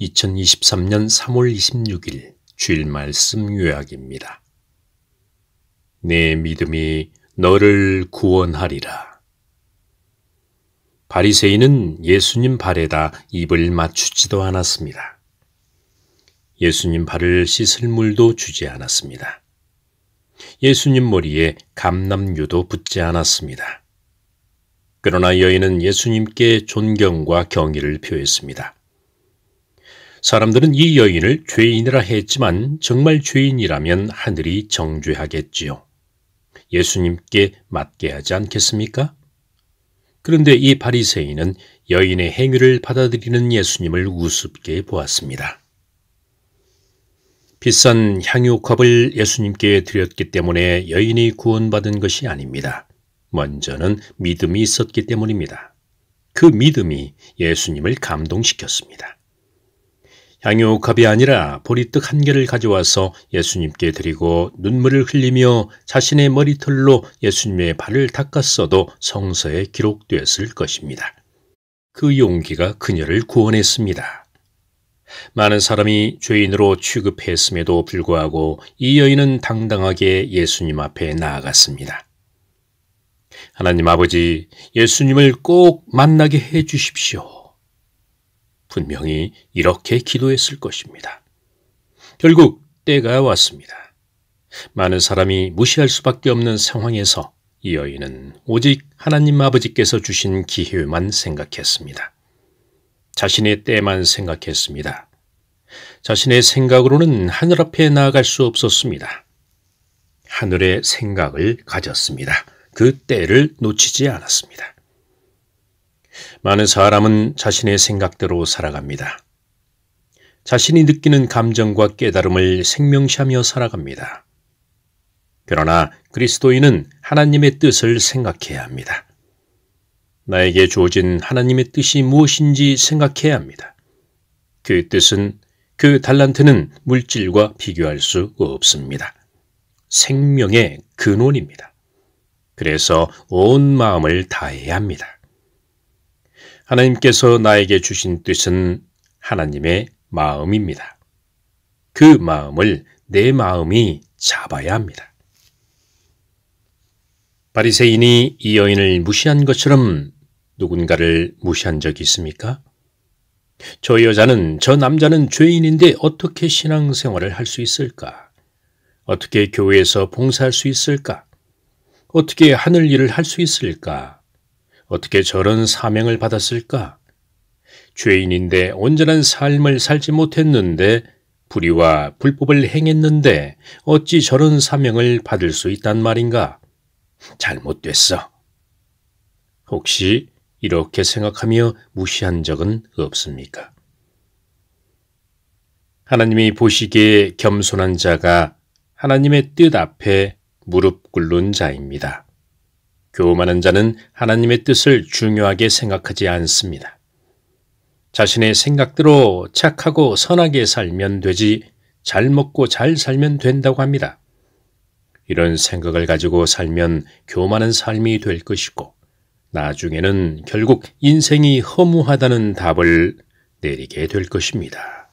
2023년 3월 26일 주일 말씀 요약입니다. 내 믿음이 너를 구원하리라. 바리새인은 예수님 발에다 입을 맞추지도 않았습니다. 예수님 발을 씻을 물도 주지 않았습니다. 예수님 머리에 감남유도 붙지 않았습니다. 그러나 여인은 예수님께 존경과 경의를 표했습니다. 사람들은 이 여인을 죄인이라 했지만 정말 죄인이라면 하늘이 정죄하겠지요. 예수님께 맞게 하지 않겠습니까? 그런데 이 바리새인은 여인의 행위를 받아들이는 예수님을 우습게 보았습니다. 비싼 향유컵을 예수님께 드렸기 때문에 여인이 구원받은 것이 아닙니다. 먼저는 믿음이 있었기 때문입니다. 그 믿음이 예수님을 감동시켰습니다. 양육합이 아니라 보리떡 한 개를 가져와서 예수님께 드리고 눈물을 흘리며 자신의 머리털로 예수님의 발을 닦았어도 성서에 기록되었을 것입니다. 그 용기가 그녀를 구원했습니다. 많은 사람이 죄인으로 취급했음에도 불구하고 이 여인은 당당하게 예수님 앞에 나아갔습니다. 하나님 아버지, 예수님을 꼭 만나게 해 주십시오. 분명히 이렇게 기도했을 것입니다. 결국 때가 왔습니다. 많은 사람이 무시할 수밖에 없는 상황에서 이 여인은 오직 하나님 아버지께서 주신 기회만 생각했습니다. 자신의 때만 생각했습니다. 자신의 생각으로는 하늘 앞에 나아갈 수 없었습니다. 하늘의 생각을 가졌습니다. 그 때를 놓치지 않았습니다. 많은 사람은 자신의 생각대로 살아갑니다. 자신이 느끼는 감정과 깨달음을 생명시하며 살아갑니다. 그러나 그리스도인은 하나님의 뜻을 생각해야 합니다. 나에게 주어진 하나님의 뜻이 무엇인지 생각해야 합니다. 그 뜻은 그 달란트는 물질과 비교할 수 없습니다. 생명의 근원입니다. 그래서 온 마음을 다해야 합니다. 하나님께서 나에게 주신 뜻은 하나님의 마음입니다. 그 마음을 내 마음이 잡아야 합니다. 바리새인이 이 여인을 무시한 것처럼 누군가를 무시한 적이 있습니까? 저 여자는 저 남자는 죄인인데 어떻게 신앙생활을 할 수 있을까? 어떻게 교회에서 봉사할 수 있을까? 어떻게 하늘 일을 할 수 있을까? 어떻게 저런 사명을 받았을까? 죄인인데 온전한 삶을 살지 못했는데 불의와 불법을 행했는데 어찌 저런 사명을 받을 수 있단 말인가? 잘못됐어. 혹시 이렇게 생각하며 무시한 적은 없습니까? 하나님이 보시기에 겸손한 자가 하나님의 뜻 앞에 무릎 꿇는 자입니다. 교만한 자는 하나님의 뜻을 중요하게 생각하지 않습니다. 자신의 생각대로 착하고 선하게 살면 되지 잘 먹고 잘 살면 된다고 합니다. 이런 생각을 가지고 살면 교만한 삶이 될 것이고 나중에는 결국 인생이 허무하다는 답을 내리게 될 것입니다.